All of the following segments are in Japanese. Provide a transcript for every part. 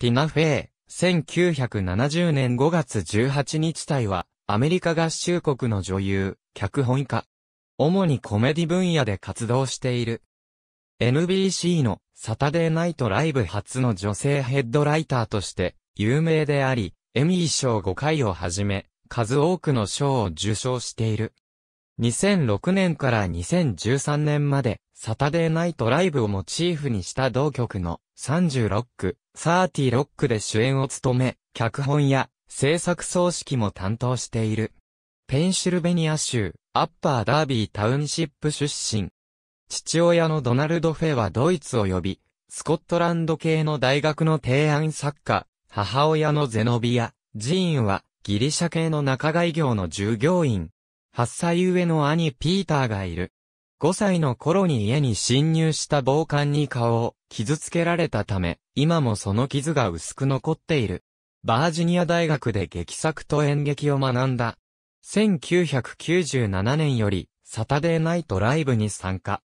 ティナ・フェー、1970年5月18日隊は、アメリカ合衆国の女優、脚本家。主にコメディ分野で活動している。NBC のサタデーナイトライブ初の女性ヘッドライターとして有名であり、エミー賞5回をはじめ、数多くの賞を受賞している。2006年から2013年まで、サタデーナイトライブをモチーフにした同曲の36区、36区で主演を務め、脚本や制作葬式も担当している。ペンシルベニア州、アッパーダービータウンシップ出身。父親のドナルド・フェはドイツを呼び、スコットランド系の大学の提案作家、母親のゼノビア、ジーンはギリシャ系の仲買業の従業員。8歳上の兄ピーターがいる。5歳の頃に家に侵入した暴漢に顔を傷つけられたため、今もその傷が薄く残っている。バージニア大学で劇作と演劇を学んだ。1997年よりサタデーナイトライブに参加。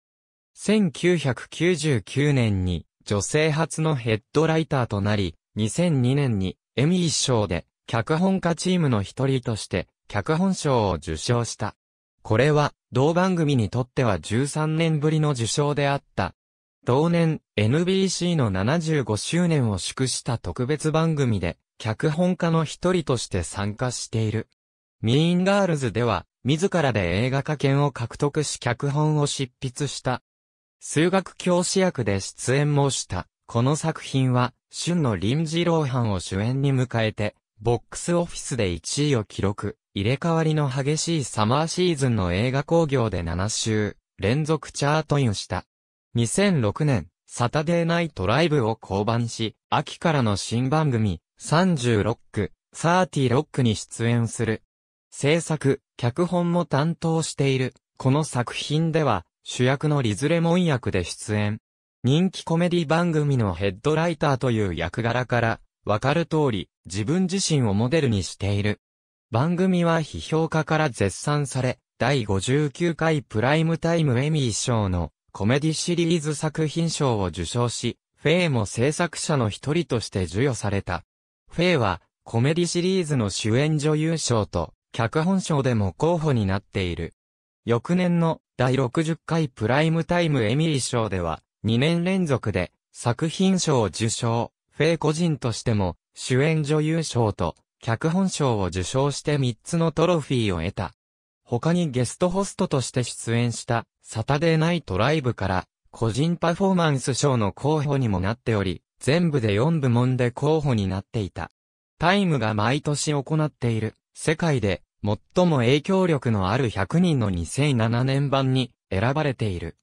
1999年に女性初のヘッドライターとなり、2002年にエミー賞で脚本家チームの一人として脚本賞を受賞した。これは、同番組にとっては13年ぶりの受賞であった。同年、NBC の75周年を祝した特別番組で、脚本家の一人として参加している。ミーンガールズでは、自らで映画化権を獲得し脚本を執筆した。数学教師役で出演もした。この作品は、春の臨時ローハンを主演に迎えて、ボックスオフィスで1位を記録。入れ替わりの激しいサマーシーズンの映画興行で7週、連続チャートインした。2006年、サタデーナイトライブを降板し、秋からの新番組、36区、36に出演する。制作、脚本も担当している。この作品では、主役のリズレモン役で出演。人気コメディ番組のヘッドライターという役柄から、わかる通り、自分自身をモデルにしている。番組は批評家から絶賛され、第59回プライムタイムエミー賞のコメディシリーズ作品賞を受賞し、フェイも制作者の一人として授与された。フェイはコメディシリーズの主演女優賞と脚本賞でも候補になっている。翌年の第60回プライムタイムエミリー賞では2年連続で作品賞を受賞、フェイ個人としても主演女優賞と脚本賞を受賞して3つのトロフィーを得た。他にゲストホストとして出演したサタデーナイトライブから個人パフォーマンス賞の候補にもなっており、全部で4部門で候補になっていた。タイムが毎年行っている世界で最も影響力のある100人の2007年版に選ばれている。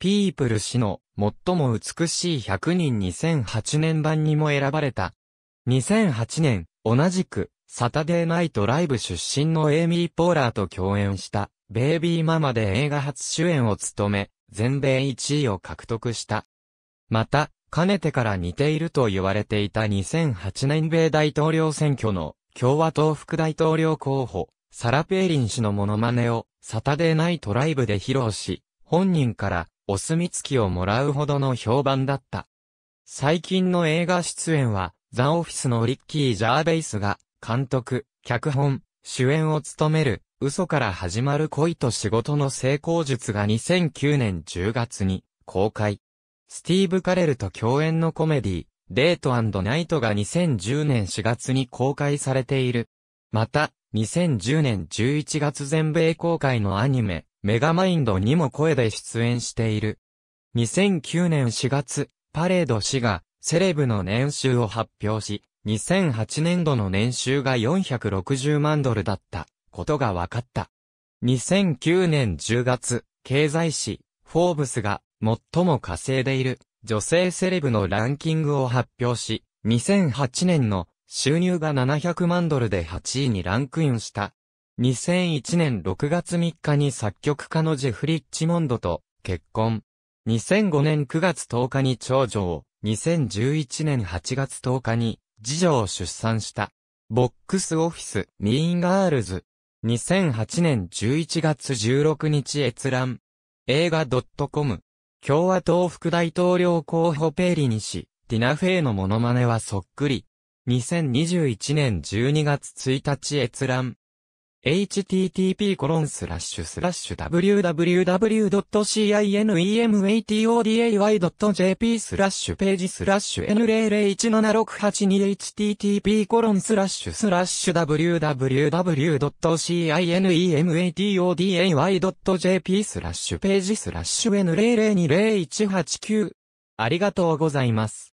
ピープル氏の最も美しい100人2008年版にも選ばれた。2008年、同じく、サタデーナイトライブ出身のエイミー・ポーラーと共演した、ベイビーママで映画初主演を務め、全米1位を獲得した。また、かねてから似ていると言われていた2008年米大統領選挙の共和党副大統領候補、サラ・ペーリン氏のモノマネをサタデーナイトライブで披露し、本人からお墨付きをもらうほどの評判だった。最近の映画出演はザ・オフィスのリッキー・ジャーベイスが、監督、脚本、主演を務める、嘘から始まる恋と仕事の成功術が2009年10月に公開。スティーブ・カレルと共演のコメディ、デートナイトが2010年4月に公開されている。また、2010年11月全米公開のアニメ、メガマインドにも声で出演している。2009年4月、パレード氏がセレブの年収を発表し、2008年度の年収が460万ドルだったことが分かった。2009年10月、経済誌、フォーブスが最も稼いでいる女性セレブのランキングを発表し、2008年の収入が700万ドルで8位にランクインした。2001年6月3日に作曲家のジェフ・リッチモンドと結婚。2005年9月10日に長女を2011年8月10日に、次女を出産した。ボックスオフィス、ミーンガールズ。2008年11月16日閲覧。映画 .com。共和党副大統領候補ペーリニ氏、ティナフェイのモノマネはそっくり。2021年12月1日閲覧。http://www.cinematoday.jp スラッシュページスラッシュ n0017682http コロンスラッシュスラッシュ www.cinematoday.jp スラッシュページスラッシュ n0020189 ありがとうございます。